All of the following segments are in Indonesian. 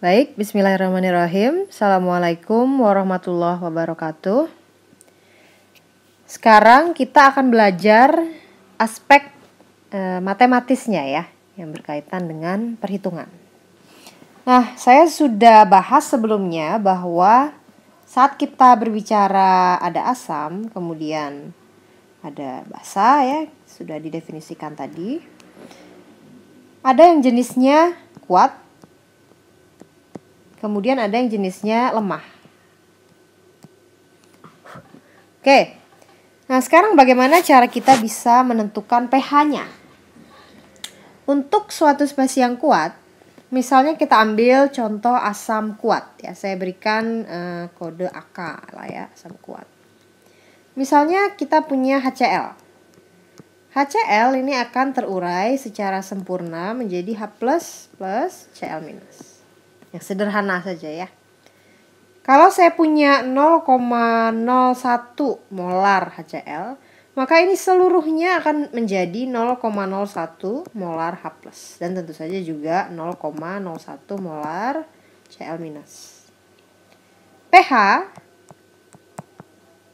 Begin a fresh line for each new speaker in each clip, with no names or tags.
Baik, bismillahirrahmanirrahim. Assalamualaikum warahmatullahi wabarakatuh. Sekarang kita akan belajar aspek e, matematisnya ya, yang berkaitan dengan perhitungan. Nah, saya sudah bahas sebelumnya bahwa saat kita berbicara ada asam, kemudian ada basa ya, sudah didefinisikan tadi. Ada yang jenisnya kuat, Kemudian ada yang jenisnya lemah. Oke. Nah, sekarang bagaimana cara kita bisa menentukan pH-nya? Untuk suatu spesi yang kuat, misalnya kita ambil contoh asam kuat ya. Saya berikan uh, kode AK lah ya, asam kuat. Misalnya kita punya HCl. HCl ini akan terurai secara sempurna menjadi H++ plus Cl- yang sederhana saja ya. Kalau saya punya 0,01 molar HCl, maka ini seluruhnya akan menjadi 0,01 molar H+. Dan tentu saja juga 0,01 molar Cl-. pH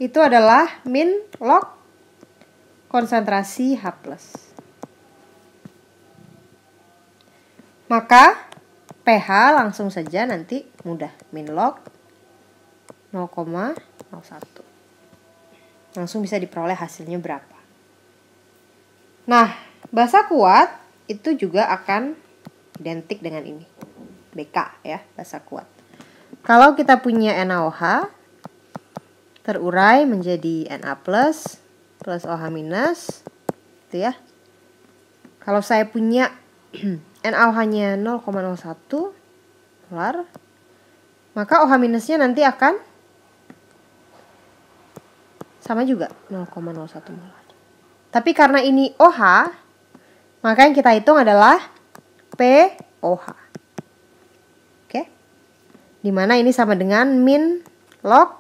itu adalah min log konsentrasi H+. Maka pH langsung saja nanti mudah min log 0,01 langsung bisa diperoleh hasilnya berapa nah basa kuat itu juga akan identik dengan ini BK ya basa kuat kalau kita punya NaOH terurai menjadi Na plus plus OH minus gitu ya kalau saya punya NaOH nya 0,01 molar, maka OH minusnya nanti akan sama juga 0,01 molar. Tapi karena ini OH, maka yang kita hitung adalah POH. Oke. Dimana ini sama dengan min log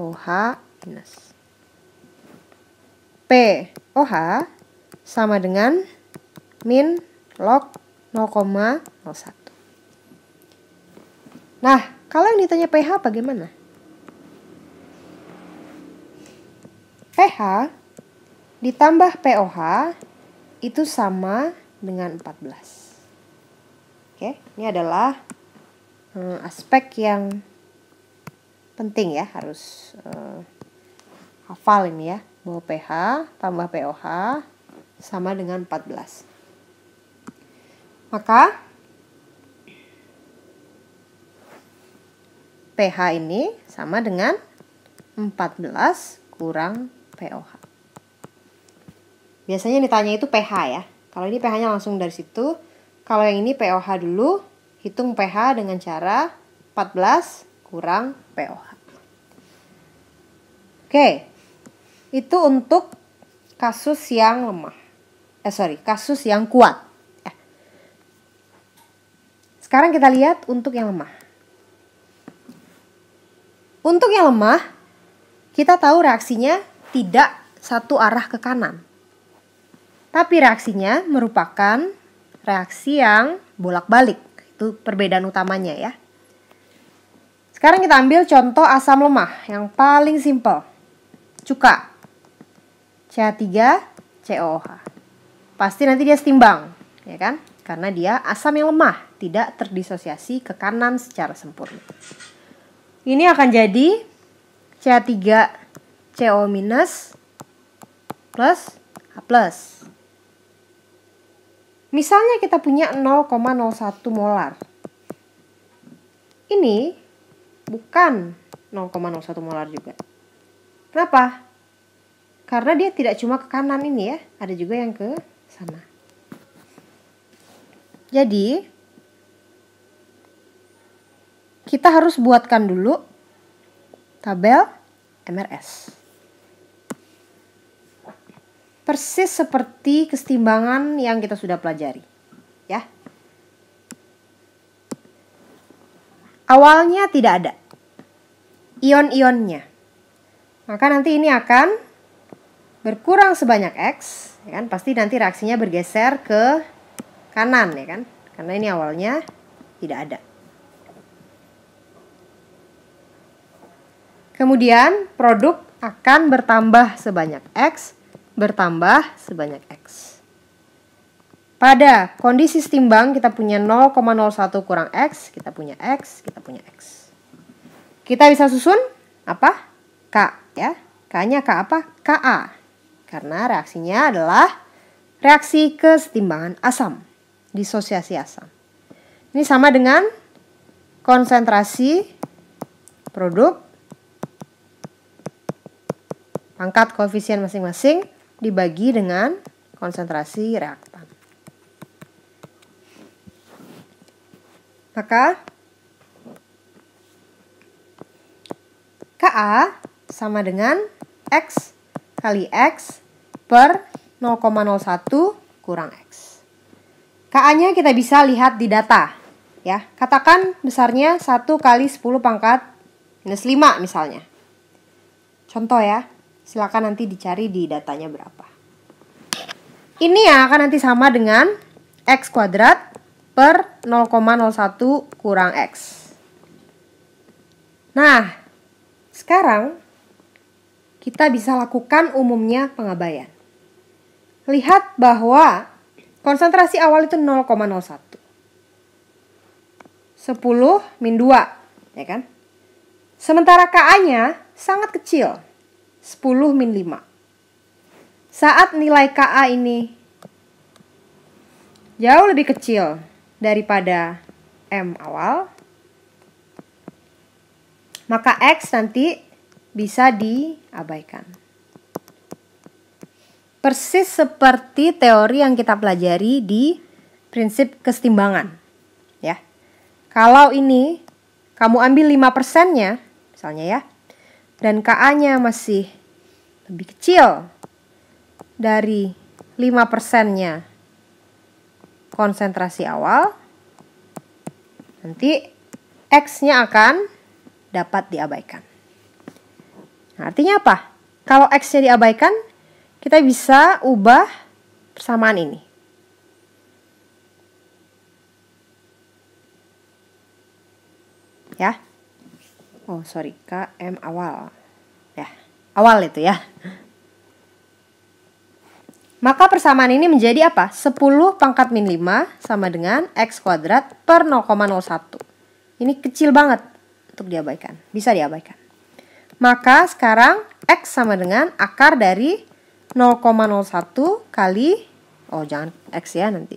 OH minus. POH sama dengan min log 0,01. Nah, kalau yang ditanya pH bagaimana? pH ditambah POH itu sama dengan 14. Oke, ini adalah eh, aspek yang penting ya, harus eh, hafal ini ya, bahwa pH tambah POH sama dengan 14. Maka pH ini sama dengan 14 kurang POH. Biasanya ditanya itu pH ya. Kalau ini pH-nya langsung dari situ. Kalau yang ini POH dulu, hitung pH dengan cara 14 kurang POH. Oke, itu untuk kasus yang lemah. Eh sorry, kasus yang kuat. Sekarang kita lihat untuk yang lemah. Untuk yang lemah, kita tahu reaksinya tidak satu arah ke kanan. Tapi reaksinya merupakan reaksi yang bolak-balik. Itu perbedaan utamanya ya. Sekarang kita ambil contoh asam lemah yang paling simple, Cuka. CH3, COOH. Pasti nanti dia setimbang, ya kan? karena dia asam yang lemah, tidak terdisosiasi ke kanan secara sempurna. Ini akan jadi c 3 co plus H+. Misalnya kita punya 0,01 molar. Ini bukan 0,01 molar juga. Kenapa? Karena dia tidak cuma ke kanan ini ya, ada juga yang ke sana. Jadi kita harus buatkan dulu tabel MRS. Persis seperti kesetimbangan yang kita sudah pelajari, ya. Awalnya tidak ada ion-ionnya. Maka nanti ini akan berkurang sebanyak X, ya kan? Pasti nanti reaksinya bergeser ke kanan ya kan karena ini awalnya tidak ada kemudian produk akan bertambah sebanyak X bertambah sebanyak X pada kondisi setimbang kita punya 0,01 kurang X kita punya X kita punya X kita bisa susun apa? K ya K-nya K apa? KA karena reaksinya adalah reaksi kesetimbangan asam disosiasi asam. Ini sama dengan konsentrasi produk pangkat koefisien masing-masing dibagi dengan konsentrasi reaktan. Maka Ka sama dengan X kali X per 0,01 kurang X. KA-nya kita bisa lihat di data. Ya, katakan besarnya 1 kali 10 pangkat minus 5 misalnya. Contoh ya, silakan nanti dicari di datanya berapa. Ini ya akan nanti sama dengan X kuadrat per 0,01 kurang X. Nah, sekarang kita bisa lakukan umumnya pengabaian. Lihat bahwa Konsentrasi awal itu 0,01. 10 min 2, ya kan? Sementara Ka-nya sangat kecil, 10 min 5. Saat nilai Ka ini jauh lebih kecil daripada M awal, maka X nanti bisa diabaikan. Persis seperti teori yang kita pelajari di prinsip kesetimbangan. Ya. Kalau ini kamu ambil 5 nya misalnya ya, dan KA-nya masih lebih kecil dari 5 nya konsentrasi awal, nanti X-nya akan dapat diabaikan. Nah, artinya apa? Kalau X-nya diabaikan, kita bisa ubah persamaan ini. Ya. Oh, sorry, KM awal. Ya, awal itu ya. Maka persamaan ini menjadi apa? 10 pangkat min 5 sama dengan X kuadrat per 0,01. Ini kecil banget untuk diabaikan. Bisa diabaikan. Maka sekarang X sama dengan akar dari 0,01 kali oh jangan x ya nanti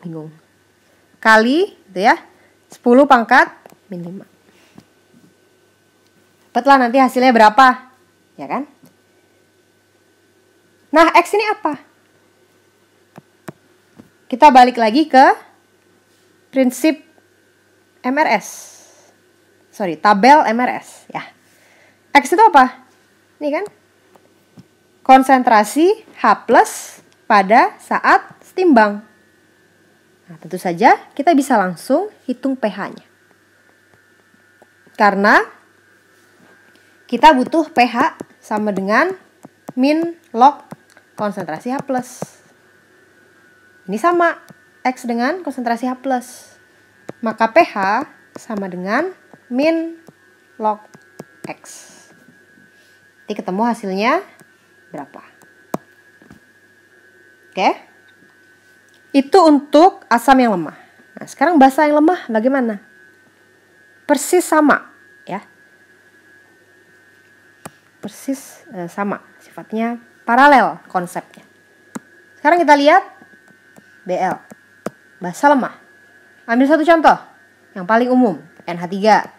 bingung kali itu ya 10 pangkat min 5 dapatlah nanti hasilnya berapa ya kan nah x ini apa kita balik lagi ke prinsip MRS sorry tabel MRS ya x itu apa ini kan konsentrasi H+ pada saat setimbang. Nah, tentu saja kita bisa langsung hitung pH-nya. Karena kita butuh pH sama dengan min log konsentrasi H+. Ini sama X dengan konsentrasi H+. Maka pH sama dengan min log X. Nanti ketemu hasilnya berapa. Oke. Itu untuk asam yang lemah. Nah, sekarang basa yang lemah bagaimana? Persis sama, ya. Persis eh, sama, sifatnya paralel konsepnya. Sekarang kita lihat BL. Basa lemah. Ambil satu contoh yang paling umum, NH3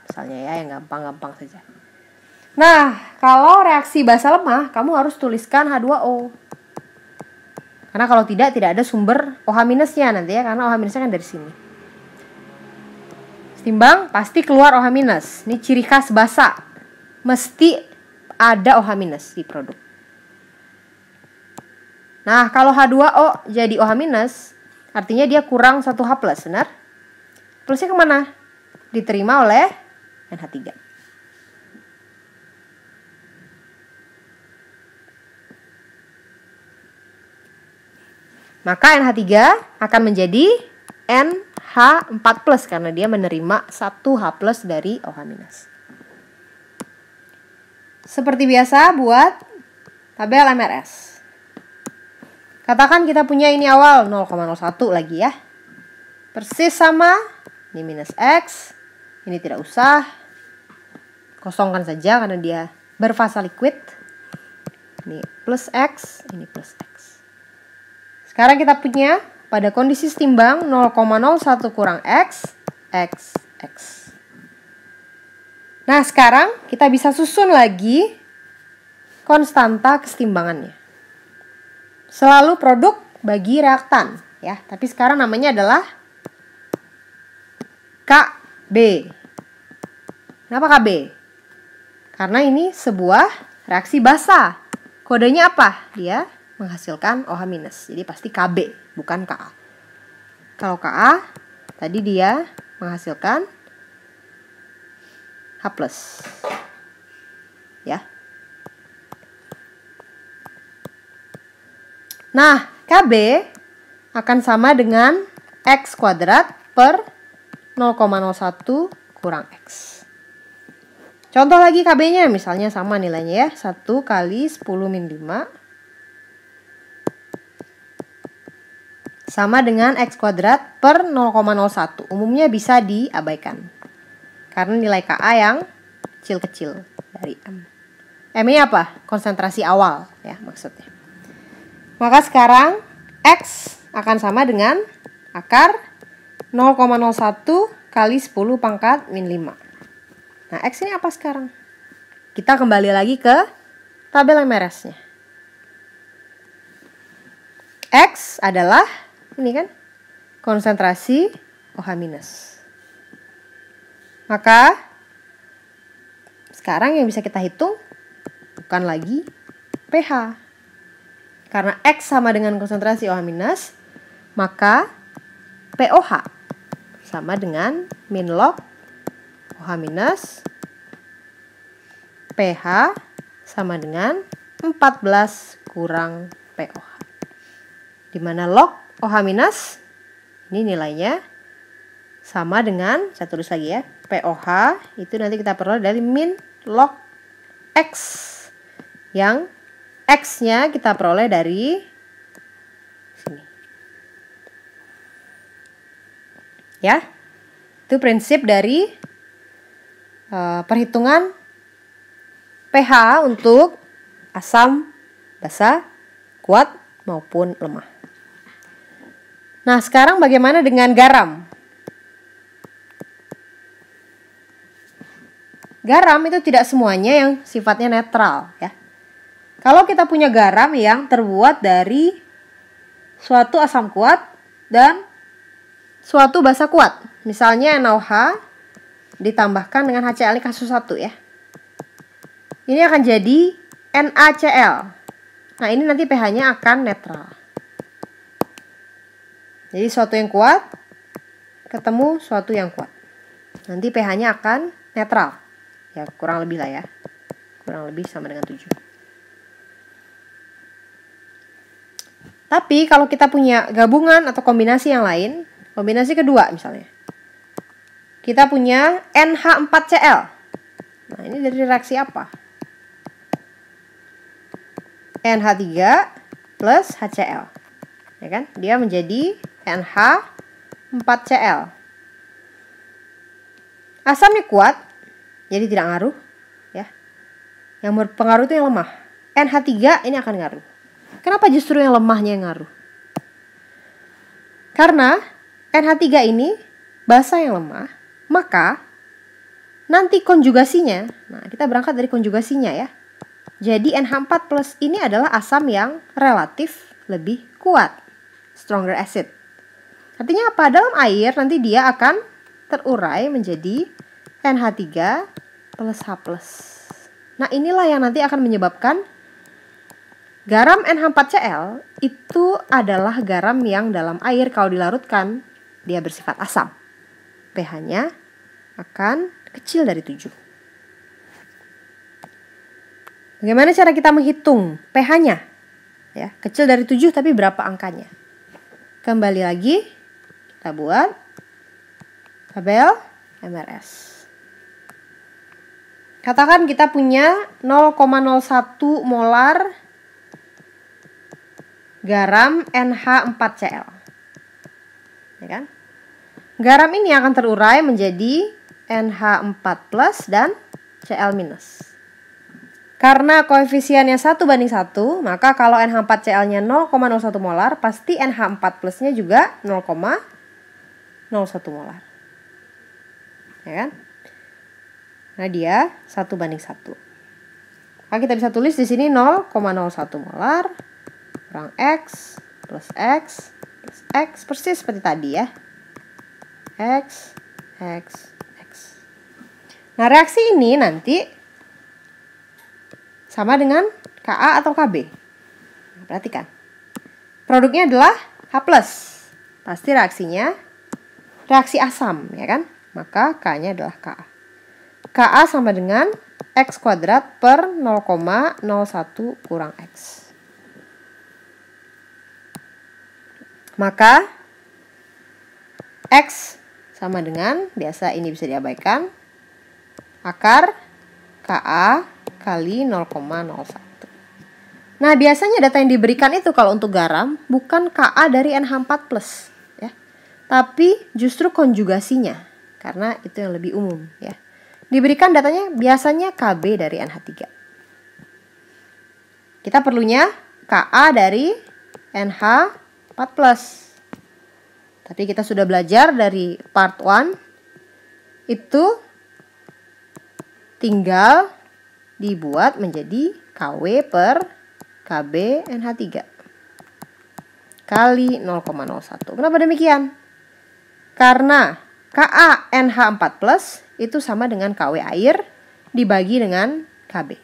misalnya ya, yang gampang-gampang saja. Nah, kalau reaksi basa lemah, kamu harus tuliskan H2O. Karena kalau tidak, tidak ada sumber OH minusnya nanti ya, karena OH minusnya kan dari sini. Setimbang, pasti keluar OH minus. Ini ciri khas basa. Mesti ada OH minus di produk. Nah, kalau H2O jadi OH minus, artinya dia kurang satu H plus, benar? Plusnya kemana? Diterima oleh NH3. Maka NH3 akan menjadi NH4 plus karena dia menerima 1H plus dari OH minus. Seperti biasa buat tabel MRS. Katakan kita punya ini awal 0,01 lagi ya. Persis sama, ini minus X, ini tidak usah. Kosongkan saja karena dia berfasa liquid. Ini plus X, ini plus X. Sekarang kita punya pada kondisi setimbang 0,01 kurang X, X, X. Nah sekarang kita bisa susun lagi konstanta kesetimbangannya. Selalu produk bagi reaktan ya, tapi sekarang namanya adalah KB. Kenapa KB? Karena ini sebuah reaksi basa. Kodenya apa? Dia menghasilkan OH minus. Jadi pasti KB, bukan KA. Kalau KA, tadi dia menghasilkan H+. Plus. Ya. Nah, KB akan sama dengan X kuadrat per 0,01 kurang X. Contoh lagi KB-nya, misalnya sama nilainya ya. 1 kali 10 min 5 sama dengan x kuadrat per 0,01. Umumnya bisa diabaikan. Karena nilai KA yang kecil-kecil dari M. M ini apa? Konsentrasi awal ya maksudnya. Maka sekarang X akan sama dengan akar 0,01 kali 10 pangkat min 5. Nah, X ini apa sekarang? Kita kembali lagi ke tabel MRS-nya. X adalah ini kan konsentrasi OH minus. Maka sekarang yang bisa kita hitung bukan lagi pH. Karena X sama dengan konsentrasi OH minus, maka POH sama dengan min log OH minus pH sama dengan 14 kurang POH. Dimana log OH minus ini nilainya sama dengan saya tulis lagi ya POH itu nanti kita peroleh dari min log X yang X-nya kita peroleh dari sini. Ya. Itu prinsip dari uh, perhitungan pH untuk asam, basa, kuat maupun lemah. Nah, sekarang bagaimana dengan garam? Garam itu tidak semuanya yang sifatnya netral, ya. Kalau kita punya garam yang terbuat dari suatu asam kuat dan suatu basa kuat. Misalnya NaOH ditambahkan dengan HCl kasus 1 ya. Ini akan jadi NaCl. Nah, ini nanti pH-nya akan netral. Jadi suatu yang kuat ketemu suatu yang kuat. Nanti pH-nya akan netral. Ya, kurang lebih lah ya. Kurang lebih sama dengan 7. Tapi kalau kita punya gabungan atau kombinasi yang lain, kombinasi kedua misalnya. Kita punya NH4Cl. Nah, ini dari reaksi apa? NH3 plus HCl. Ya kan? Dia menjadi NH 4Cl. Asamnya kuat, jadi tidak ngaruh. ya. Yang berpengaruh itu yang lemah. NH3 ini akan ngaruh. Kenapa justru yang lemahnya yang ngaruh? Karena NH3 ini basa yang lemah, maka nanti konjugasinya, nah kita berangkat dari konjugasinya ya. Jadi NH4 plus ini adalah asam yang relatif lebih kuat, stronger acid. Artinya apa? Dalam air nanti dia akan terurai menjadi NH3 plus H+. plus. Nah, inilah yang nanti akan menyebabkan garam NH4Cl itu adalah garam yang dalam air kalau dilarutkan dia bersifat asam. pH-nya akan kecil dari 7. Bagaimana cara kita menghitung pH-nya? Ya, kecil dari 7 tapi berapa angkanya? Kembali lagi kita buat tabel MRS. Katakan kita punya 0,01 molar garam NH4Cl. Ya kan? Garam ini akan terurai menjadi NH4 plus dan Cl minus. Karena koefisiennya 1 banding 1, maka kalau NH4Cl-nya 0,01 molar, pasti NH4 plusnya juga 0,1 molar. Ya kan? Nah, dia 1 banding 1. Nah kita bisa tulis di sini 0,01 molar kurang X plus X plus X persis seperti tadi ya. X, X, X. Nah, reaksi ini nanti sama dengan Ka atau Kb. Nah, perhatikan. Produknya adalah H+. Pasti reaksinya reaksi asam, ya kan? Maka K-nya adalah Ka. Ka sama dengan X kuadrat per 0,01 kurang X. Maka X sama dengan, biasa ini bisa diabaikan, akar KA kali 0,01. Nah, biasanya data yang diberikan itu kalau untuk garam bukan KA dari NH4+ tapi justru konjugasinya karena itu yang lebih umum ya. Diberikan datanya biasanya KB dari NH3. Kita perlunya KA dari NH4+. Tapi kita sudah belajar dari part 1 itu tinggal dibuat menjadi KW per KB NH3 kali 0,01. Kenapa demikian? Karena Ka nh 4 itu sama dengan Kw air dibagi dengan Kb.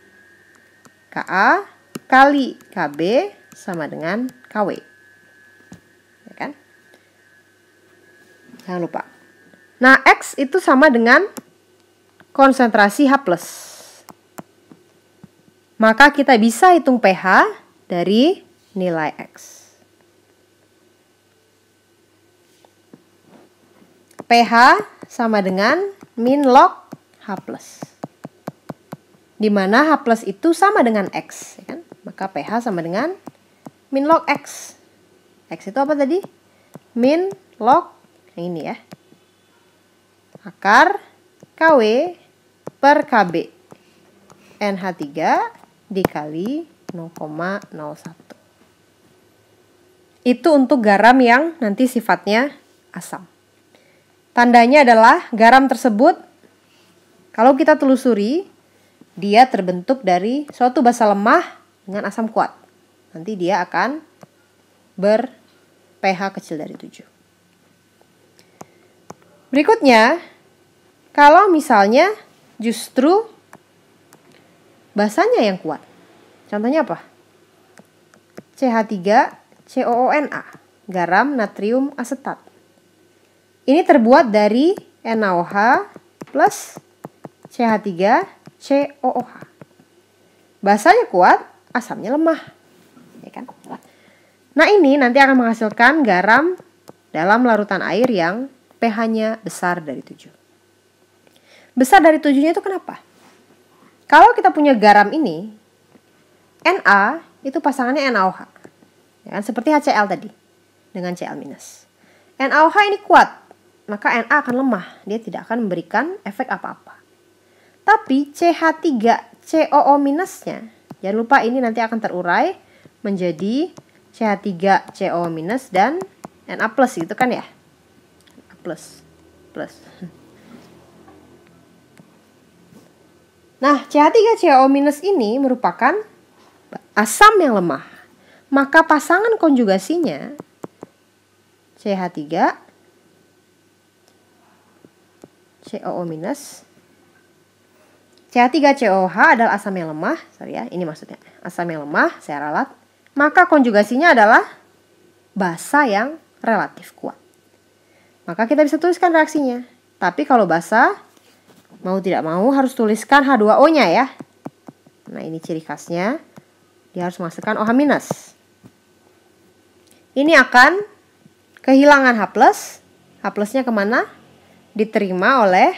Ka kali Kb sama dengan Kw. Ya kan? Jangan lupa. Nah, X itu sama dengan konsentrasi H+. Maka kita bisa hitung pH dari nilai X. pH sama dengan min log H+. Di mana H+, itu sama dengan X. Ya kan? Maka pH sama dengan min log X. X itu apa tadi? Min log yang ini ya. Akar KW per KB. NH3 dikali 0,01. Itu untuk garam yang nanti sifatnya asam. Tandanya adalah garam tersebut kalau kita telusuri dia terbentuk dari suatu basa lemah dengan asam kuat. Nanti dia akan ber pH kecil dari 7. Berikutnya, kalau misalnya justru basanya yang kuat. Contohnya apa? CH3COONA, garam natrium asetat. Ini terbuat dari NaOH plus CH3 COOH. Basanya kuat, asamnya lemah. Ya kan? Nah ini nanti akan menghasilkan garam dalam larutan air yang pH-nya besar dari 7. Besar dari 7 itu kenapa? Kalau kita punya garam ini, Na itu pasangannya NaOH. Ya kan? Seperti HCl tadi dengan Cl-. NaOH ini kuat, maka Na akan lemah, dia tidak akan memberikan efek apa-apa. Tapi CH3 COO minusnya, jangan lupa ini nanti akan terurai menjadi CH3 COO minus dan Na plus gitu kan ya. Na plus, plus. Nah, CH3CO- ini merupakan asam yang lemah. Maka pasangan konjugasinya CH3 COO minus. CH3COH adalah asam yang lemah, sorry ya, ini maksudnya. Asam yang lemah, saya ralat. Maka konjugasinya adalah basa yang relatif kuat. Maka kita bisa tuliskan reaksinya. Tapi kalau basa, mau tidak mau harus tuliskan H2O-nya ya. Nah ini ciri khasnya, dia harus masukkan OH minus. Ini akan kehilangan H+, plus, H plusnya kemana? diterima oleh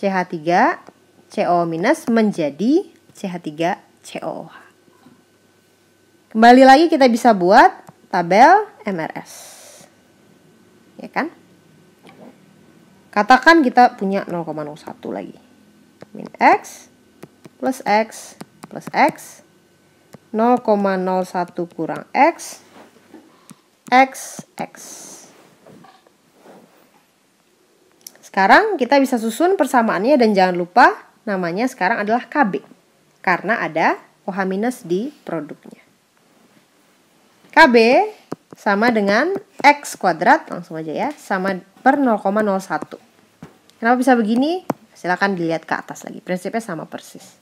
CH3 CO- menjadi CH3 COOH. Kembali lagi kita bisa buat tabel MRS. Ya kan? Katakan kita punya 0,01 lagi. Min X plus X plus X 0,01 kurang X X X Sekarang kita bisa susun persamaannya dan jangan lupa namanya sekarang adalah KB. Karena ada OH minus di produknya. KB sama dengan X kuadrat, langsung aja ya, sama per 0,01. Kenapa bisa begini? Silahkan dilihat ke atas lagi, prinsipnya sama persis.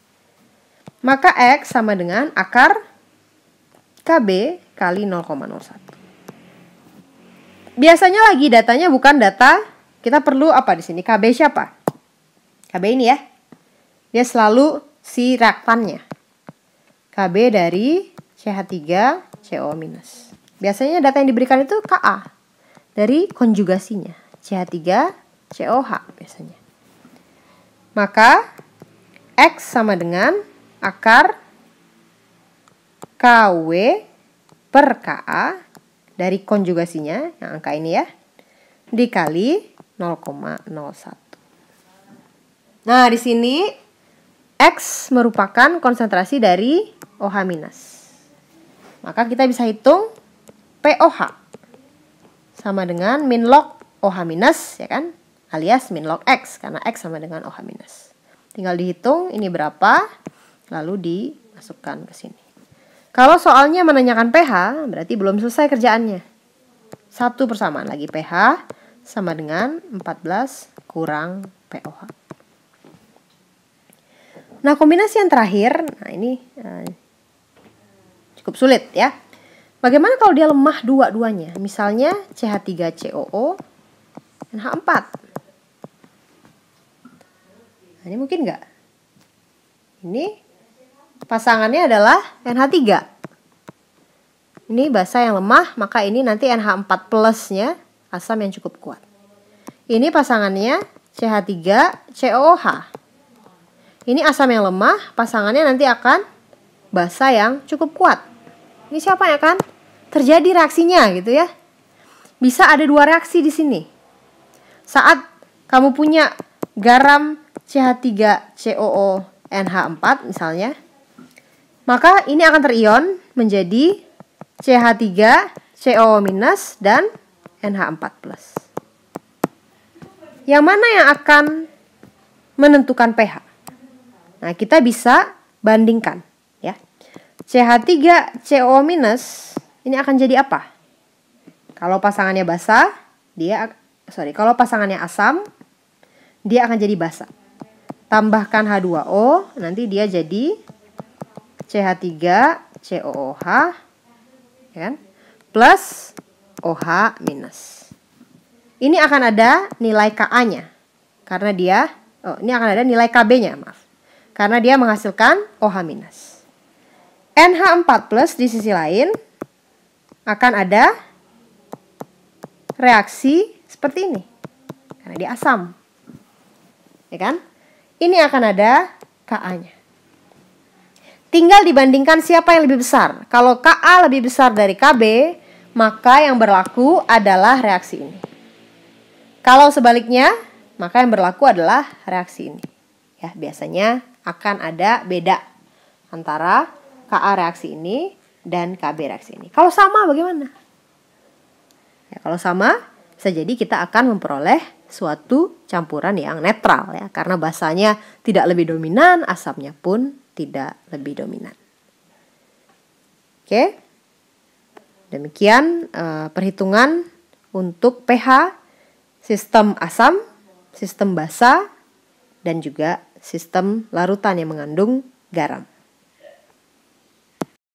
Maka X sama dengan akar KB kali 0,01. Biasanya lagi datanya bukan data kita perlu apa di sini? KB siapa? KB ini ya. Dia selalu si reaktannya. KB dari CH3 CO-. minus. Biasanya data yang diberikan itu KA dari konjugasinya CH3 COH biasanya. Maka X sama dengan akar KW per KA dari konjugasinya, yang angka ini ya, dikali 0,01. Nah, di sini X merupakan konsentrasi dari OH minus. Maka kita bisa hitung POH sama dengan min log OH minus, ya kan? Alias min log X, karena X sama dengan OH minus. Tinggal dihitung ini berapa, lalu dimasukkan ke sini. Kalau soalnya menanyakan pH, berarti belum selesai kerjaannya. Satu persamaan lagi pH, sama dengan 14 kurang POH. Nah, kombinasi yang terakhir, nah ini eh, cukup sulit ya. Bagaimana kalau dia lemah dua-duanya? Misalnya CH3COO dan H4. Nah, ini mungkin nggak? Ini pasangannya adalah NH3. Ini basa yang lemah, maka ini nanti NH4 plusnya asam yang cukup kuat. Ini pasangannya CH3 COOH. Ini asam yang lemah, pasangannya nanti akan basa yang cukup kuat. Ini siapa ya kan terjadi reaksinya gitu ya. Bisa ada dua reaksi di sini. Saat kamu punya garam ch 3 nh 4 misalnya, maka ini akan terion menjadi ch 3 minus dan NH4+. Yang mana yang akan menentukan pH? Nah, kita bisa bandingkan ya. CH3 CO- ini akan jadi apa? Kalau pasangannya basah, dia sorry, kalau pasangannya asam, dia akan jadi basah. Tambahkan H2O, nanti dia jadi CH3 COOH ya kan? plus OH minus. Ini akan ada nilai KA-nya karena dia oh, ini akan ada nilai KB-nya, maaf. Karena dia menghasilkan OH minus. NH4 plus di sisi lain akan ada reaksi seperti ini. Karena dia asam. Ya kan? Ini akan ada KA-nya. Tinggal dibandingkan siapa yang lebih besar. Kalau KA lebih besar dari KB, maka yang berlaku adalah reaksi ini. Kalau sebaliknya, maka yang berlaku adalah reaksi ini. Ya, biasanya akan ada beda antara KA reaksi ini dan KB reaksi ini. Kalau sama bagaimana? Ya, kalau sama, bisa jadi kita akan memperoleh suatu campuran yang netral ya karena basanya tidak lebih dominan asamnya pun tidak lebih dominan oke okay? Demikian uh, perhitungan untuk pH, sistem asam, sistem basa, dan juga sistem larutan yang mengandung garam.